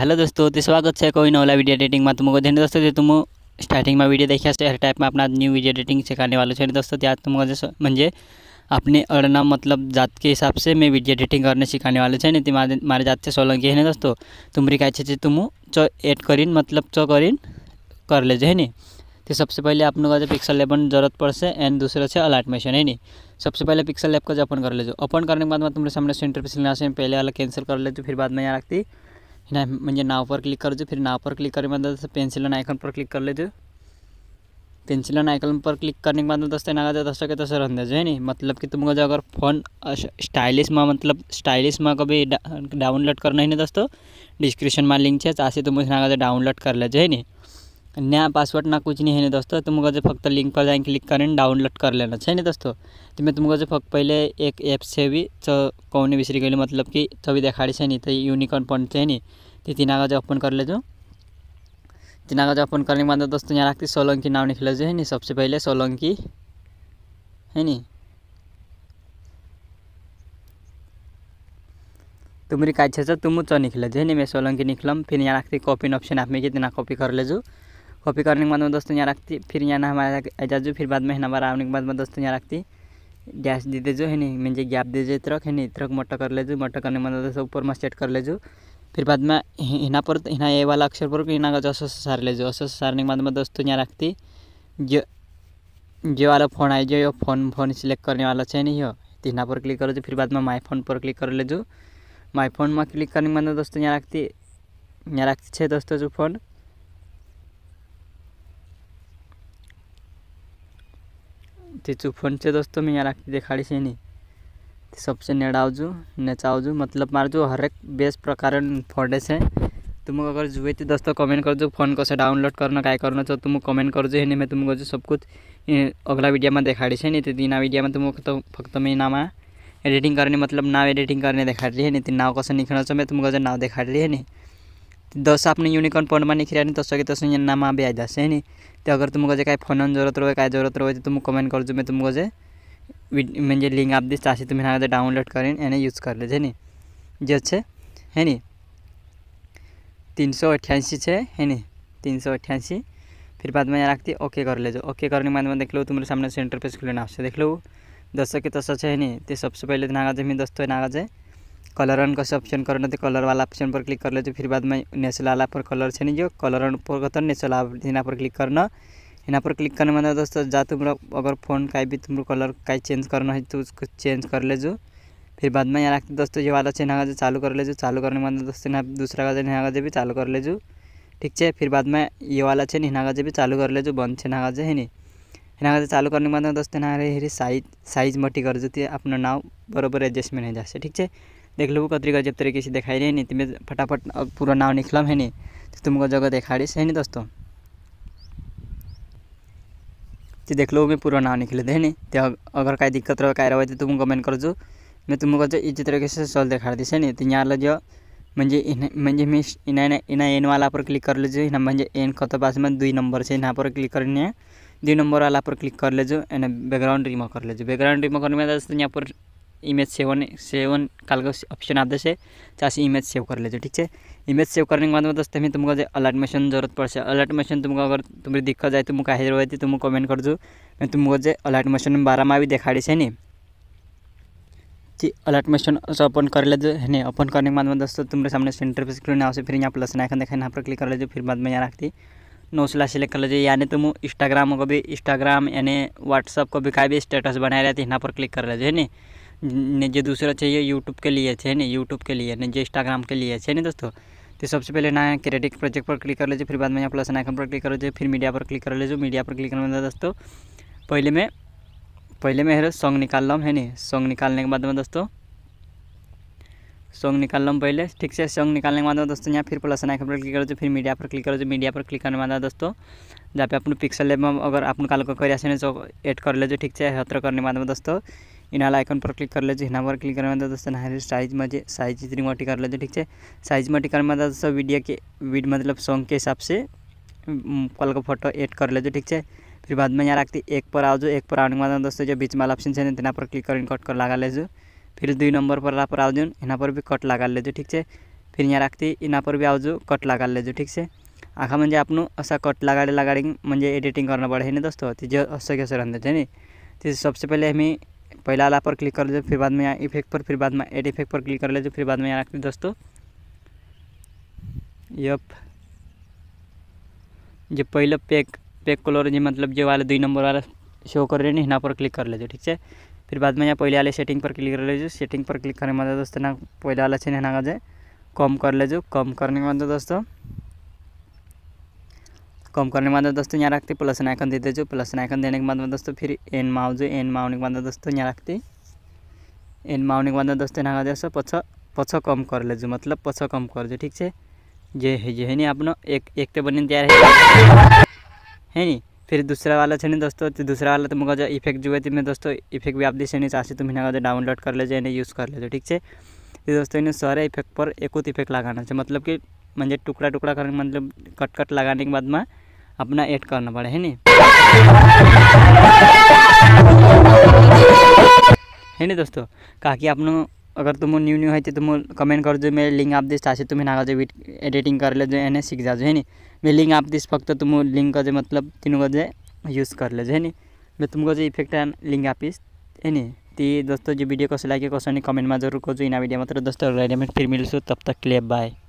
hello दोस्तों દોસ્તો તે સ્વાગત છે કોઈ નવલા વિડીયો એડિટિંગમાં तुमको ધ્યાન દોસ્તો તે तुम स्टार्टिंग में वीडियो देखिए हेयर टाइप में अपना न्यू वीडियो एडिटिंग सिखाने वाले छे दोस्तों त्याज तुमको जैसे म्हणजे अपने अड़ना मतलब जात के हिसाब से मैं वीडियो एडिटिंग करने सिखाने वाले छे मारे जात से सोलंकी है दोस्तों तुमरी काय छे तुम च एड करीन मतलब चो करीन कर लेजे है नी तो सबसे पहले आप लोग पिक्सल लैबन जरूरत पड़ से एंड दूसरा है अलाट है नहीं सबसे पहले पिक्सल लैब का जो ओपन कर ले ओपन करने के बाद मैं तुम्हारे सामने सेंटर पर सिलना से पहले वाला कैंसिल कर लेते फिर बाद में यहाँ रखती ना मुझे नाव पर क्लिक कर दो फिर नाव पर क्लिक करने के बाद पेंसिल एंड आइकन पर क्लिक कर लेते पेंसिल एंड आइकन पर क्लिक करने के बाद दस्ते ना दस के दे जो है मतलब कि तुमको जो अगर फोन स्टाइलिश में मतलब स्टाइलिश में कभी डाउनलोड करना है ना दोस्तों डिस्क्रिप्शन में लिंक है चाहे तुम उस ना डाउनलोड कर लेते है नहीं नया पासवर्ड ना कुछ नहीं है ना दोस्तों तुमको जो फक्त लिंक पर जाए क्लिक करें डाउनलोड कर लेना चाहिए दोस्तों तो मैं तुमको जो फक्त पहले एक ऐप से भी कौन बिसरी गई मतलब कि छवि देखा से नहीं तो यूनिकॉर्न पॉइंट से नी तो का तो जो ओपन कर ले जो तीन जो ओपन करने के बाद दोस्तों यहाँ रखती सोलंकी नाम निकले जो है नी सबसे पहले सोलंकी है नी तुम्हारी तो इच्छा तुम चो तो निकले जो है नी मैं सोलंकी निकलम फिर यहाँ रखती कॉपी ऑप्शन आप में कितना कॉपी कर ले जो कॉपी करने के बाद में दोस्तों यहाँ रखती फिर यहाँ ना हमारा एजाज जो फिर बाद में हमारा आने के बाद में दोस्तों यहाँ रखती डैश दे जो है नहीं जी गैप दीजिए इतरक है नहीं इतरक मोटा कर जो मोटा करने के बाद दोस्तों ऊपर में सेट कर जो फिर बाद में हिना पर हिना ये वाला अक्षर पर हिना का जो असो सार जो असो सारने के बाद में दोस्तों यहाँ रखती जो जो वाला फ़ोन आई जो फ़ोन फ़ोन सिलेक्ट करने वाला चाहिए नहीं हो तो पर क्लिक करो जो फिर बाद में माई फोन पर क्लिक कर जो माई फोन में क्लिक करने के बाद दोस्तों यहाँ रखती यहाँ रखती है दोस्तों जो फ़ोन તે ચૂફણ છે દોસ્તો મેં યાર આખી દેખાડી છે એની सबसे नेड़ावजू नचावजू मतलब मार जो हर एक बेस्ट प्रकार फोटे से तुमको अगर जुए तो दोस्तों कमेंट कर जो फोन कैसे डाउनलोड करना क्या करना चाहो तुम कमेंट कर जो मैं तुमको जो सब कुछ अगला वीडियो में दिखाड़ी है नहीं तीन वीडियो में तुमको तो फक्त मैं नाम एडिटिंग करने मतलब नाव एडिटिंग करने दिखा रही है नहीं नाव कैसे निकलना चाहो मैं तुमको जो नाव देखा रही है नहीं દસ આપને યુનિકોર્ન પોન્ડમાં નીકળ્યા તો શકે તો અહીંયા નામ આવે આજ હશે ને तो अगर तुमको જે कहीं फोन जरूरत હોય कहीं जरूरत હોય તો तुम कमेंट કરજો मैं तुमको જે म्हणजे लिंक आप दिस ताशी तुम्ही हा डाउनलोड करें आणि यूज करले है नी जे है नी तीन सौ अठासी छे है नी तीन सौ अठासी फिर बाद में रखती ओके कर ले जो ओके करने बाद में देख लो तुम्हारे सामने सेंटर पे खुले नाम से देख लो दस के दस है नी तो सबसे पहले तो नागा जे मैं दस तो नागा जे कलर रन का ऑप्शन कर तो कलर वाला ऑप्शन पर क्लिक कर लेते फिर बाद में नेसल वाला पर कलर से नहीं जो कलर रन पर कर नेसल यहाँ पर क्लिक करना यहाँ पर क्लिक करने मतलब दोस्तों जा तुम लोग अगर फ़ोन का भी तुम लोग कलर का चेंज करना है तो उसको चेंज कर ले जो फिर बाद में यहाँ रखते दोस्तों ये वाला चेन आगा चालू कर ले जो चालू करने मतलब दोस्तों यहाँ दूसरा का चेन यहाँ भी चालू कर ले जो ठीक है फिर बाद में ये वाला चेन हिना भी चालू कर ले जो बंद चेन आगा है नहीं हिना चालू करने के बाद दोस्तों यहाँ साइज साइज मटी कर जो अपना नाव बराबर एडजस्टमेंट हो जाए ठीक है देख लो का जब तरीके से दिखाई रहे नहीं तुम्हें तो फटाफट अब पूरा नाव निकल है नहीं तो तुमको जगह दिखा रही है नहीं दोस्तों तो देख लो मैं पूरा नाव निकले है नहीं तो अगर कहीं दिक्कत रहो कहीं रहो तो तुम कमेंट कर जो मैं तुमको जो इस तरीके से सॉल्व दिखा दी है नहीं तो यहाँ जो इन मजे मी इना इना पर क्लिक कर लेजो इना मजे एन कत पास में दुई नंबर से यहाँ पर क्लिक करनी है दुई नंबर वाला पर क्लिक कर लेजो एना बैकग्राउंड रिमूव कर लेजो बैकग्राउंड रिमूव करने में दोस्तों यहाँ पर इमेज सेवन सेवन काल का ऑप्शन आते से चाहे इमेज सेव कर लेते ठीक है इमेज सेव करने के बाद में दोस्तों हमें तुमको अलर्ट मेशन जरूरत पड़ से अलर्ट मशीन तुमको अगर तुम्हें दिक्कत जाए तुमको हाजिर हुए थी तुमको कमेंट कर दो मैं तुमको जो अलर्ट मशीन बारह में भी दिखा दी से नहीं जी अलर्ट मेशन ओपन कर लेते है ओपन करने के बाद में दोस्तों तुम्हारे सामने सेंटर पर स्क्रीन आओ से फिर यहाँ प्लस आइकन देखा यहाँ पर क्लिक कर लीजिए फिर बाद में यहाँ रखती नौसला सेलेक्ट कर लीजिए यानी तुम इंस्टाग्राम को भी इंस्टाग्राम यानी व्हाट्सअप को भी का भी स्टेटस बनाए रहते हैं यहाँ पर क्लिक कर लीजिए है नहीं जो दूसरा चाहिए यूट्यूब के लिए है नहीं यूट्यूब के लिए नहीं जो इंस्टाग्राम के लिए है नहीं दोस्तों तो सबसे पहले ना क्रेडिट प्रोजेक्ट पर क्लिक कर लीजिए फिर बाद में यहाँ प्लस नाइकन पर क्लिक कर लीजिए फिर मीडिया पर क्लिक कर लीजिए मीडिया पर क्लिक करना दोस्तों पहले में पहले में है सॉन्ग निकाल लम है नहीं सॉन्ग निकालने के बाद में दोस्तों सॉन्ग निकाल लम पहले ठीक से सॉन्ग निकालने के बाद में दोस्तों यहाँ फिर प्लस आइकन पर क्लिक कर फिर मीडिया पर क्लिक कर मीडिया पर क्लिक करने वाला दोस्तों जहाँ पे अपने पिक्सल लैब में अगर आप लोग कोई ऐसे ऐड कर लीजिए ठीक से हत्र करने के बाद में दोस्तों ઇનાલા આઇકન પર ક્લિક કરી લેજો એના પર ક્લિક કરવાની તો દોસ્તો નાની સાઇઝમાં જે સાઇઝ ઇતની મોટી કરી લેજો ठीक है साइज मोटी करने में दोस्तों वीडियो के वीड मतलब सॉन्ग के हिसाब से कल का फोटो एड कर लेजो ठीक है फिर बाद में यहाँ रखते एक पर आज एक पर आने के बाद दोस्तों जो बीच वाला ऑप्शन है ना पर क्लिक कर कट कर लगा लेजो फिर दुई नंबर पर पर आओ जो पर भी कट लगा लेजो ठीक है फिर यहाँ रखती इना पर भी आज कट लगा लेजो ठीक है आखा म्हणजे आपण असा कट लगा लगाड़ी म्हणजे एडिटिंग करना पडे है ना दोस्तों ते जे असं कसं राहते है सबसे पहले हमें पहला वाला पर क्लिक कर लीजिए फिर बाद में यहाँ इफेक्ट पर फिर बाद में एड इफेक्ट पर क्लिक कर लीजिए फिर बाद में यहाँ रख लीजिए दोस्तों यप जो पहले पैक पैक कलर जो मतलब जो वाला दुई नंबर वाला शो कर रहे हैं ना पर क्लिक कर लीजिए ठीक है फिर बाद में यहाँ पहले वाले सेटिंग पर क्लिक कर लीजिए सेटिंग पर क्लिक करने के बाद दोस्तों ना पहले वाला छे ना कम कर लीजिए कम करने के बाद दोस्तों कम करने के बाद दोस्तों यहाँ रखते प्लस नाइकन आइकन दे दीजिए प्लस नाइकन आइकन देने के बाद में दोस्तों फिर एन माओ जो एन माओने के बाद दोस्तों यहाँ रखते एन माओने के बाद दोस्तों यहाँ दोस्तों पछ पछ कम कर जो मतलब पछ कम कर जो ठीक है जे है जे है नहीं आपने एक एक तो बनने तैयार है है नी फिर दूसरा वाला छे दोस्तों तो दूसरा वाला तो मुझे इफेक्ट जो है तो मैं दोस्तों इफेक्ट भी आप दी नहीं चाहती तुम्हें इन्हें डाउनलोड कर लेजे इन्हें यूज़ कर लेजो ठीक है तो दोस्तों इन्हें सारे इफेक्ट पर एक इफेक्ट लगाना चाहिए मतलब कि मुझे टुकड़ा टुकड़ा करने मतलब कट कट लगाने के बाद में अपना ऐड करना पड़े है नी दोस्तों कहा कि आप अगर तुम न्यू न्यू है तो तुम कमेंट कर जो मैं लिंक आप दिस ताकि तुम्हें ना जो एडिटिंग कर ले जो है सीख जाओ है नी मैं लिंक आप दिस फक्त तुम लिंक का जो मतलब तीनों का जो यूज़ कर ले जो है नी मैं तुमको जो इफेक्ट है लिंक आप इस है नी ती तो दोस्तों जो वीडियो कसो लगे कसो नहीं कमेंट में जरूर खोजो इना वीडियो तो मात्र दोस्तों फिर मिलसु तब तक के बाय